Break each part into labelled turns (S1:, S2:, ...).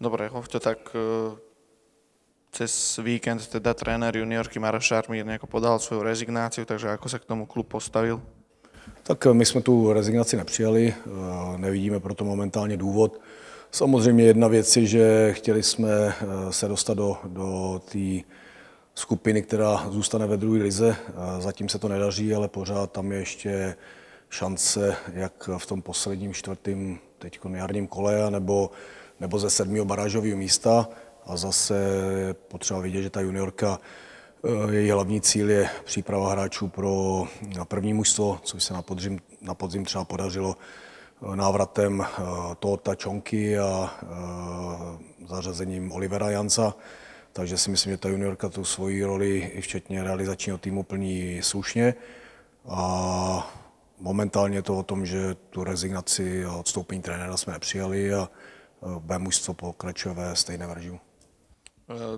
S1: Dobre, Hovťo, tak e, cez víkend teda tréner juniorky Maroš Šarmír nejako podal svou rezignáciu, takže ako se k tomu klub postavil? Tak
S2: e, my jsme tu rezignaci nepřijali, e, nevidíme proto momentálně důvod. Samozřejmě jedna věc je, že chtěli jsme se dostat do, do té skupiny, která zůstane ve druhé lize. Zatím se to nedaří, ale pořád tam je ještě šance, jak v tom posledním čtvrtém teď jarním kole, nebo nebo ze sedmého barážového místa. A zase potřeba vidět, že ta juniorka, eh, její hlavní cíl je příprava hráčů pro první mužstvo, což se na podzim, na podzim třeba podařilo eh, návratem Tota Čonky a zařazením Olivera Janca. Takže si myslím, že ta juniorka tu svoji roli, i včetně realizačního týmu, plní slušně. A momentálně je to o tom, že tu rezignaci a odstoupení trenéra jsme nepřijali a B mužstvo pokračuje ve stejném režimu.
S1: Eh,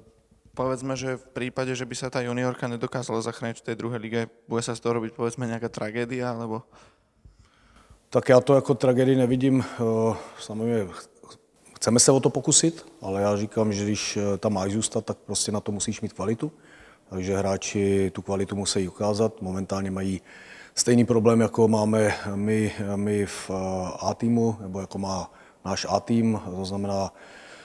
S1: povedzme, že v prípade, že by sa tá juniorka nedokázala zachrániť v tej druhej lige, bude sa z toho robiť povedzme nejaká tragédia, alebo...
S2: Tak já to jako tragédii nevidím. Eh, samozřejmě chceme se o to pokusit, ale já říkám, že když eh, tam máš zůstat, tak prostě na to musíš mít kvalitu. Takže hráči tu kvalitu musí ukázat. Momentálně mají stejný problém, jako máme my, my v A týmu, nebo jako má náš A tým, to znamená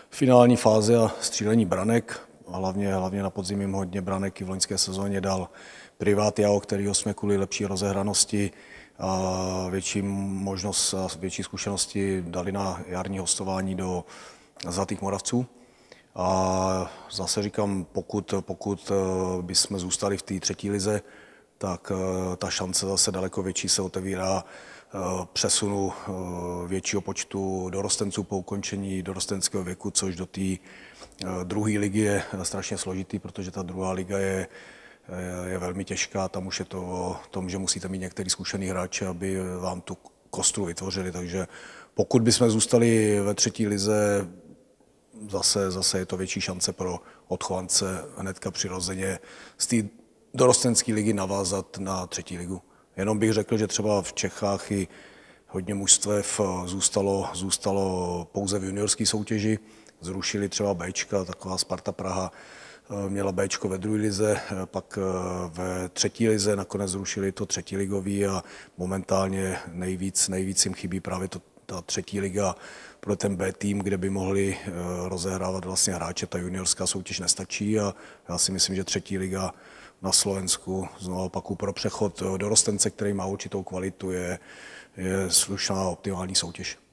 S2: finální fáze a střílení branek, hlavně, hlavně na podzim hodně branek i v loňské sezóně dal Privát Jao, kterýho jsme kvůli lepší rozehranosti a větší možnost a větší zkušenosti dali na jarní hostování do Zlatých Moravců. A zase říkám, pokud, pokud eh, bychom zůstali v té třetí lize, tak eh, ta šance zase daleko větší se otevírá eh, přesunu eh, většího počtu dorostenců po ukončení dorostenského věku, což do té druhé ligy je strašně složitý, protože ta druhá liga je, je velmi těžká. Tam už je to o tom, že musíte mít některý zkušený hráče, aby vám tu kostru vytvořili. Takže pokud bychom zůstali ve třetí lize, zase, zase je to větší šance pro odchovance hnedka přirozeně z té dorostenské ligy navázat na třetí ligu. Jenom bych řekl, že třeba v Čechách i hodně mužstev eh, zůstalo, zůstalo pouze v juniorské soutěži. Zrušili třeba B, taková Sparta Praha eh, měla B ve druhé lize, eh, pak ve třetí lize, nakonec zrušili to třetí ligový a momentálně nejvíc, nejvíc jim chybí právě to, ta třetí liga pro ten B tým, kde by mohli rozehrávat vlastně hráče. Ta juniorská soutěž nestačí a já si myslím, že třetí liga na Slovensku. Znovu opaku, pro přechod do Rostence, který má určitou kvalitu, je, je slušná optimální soutěž.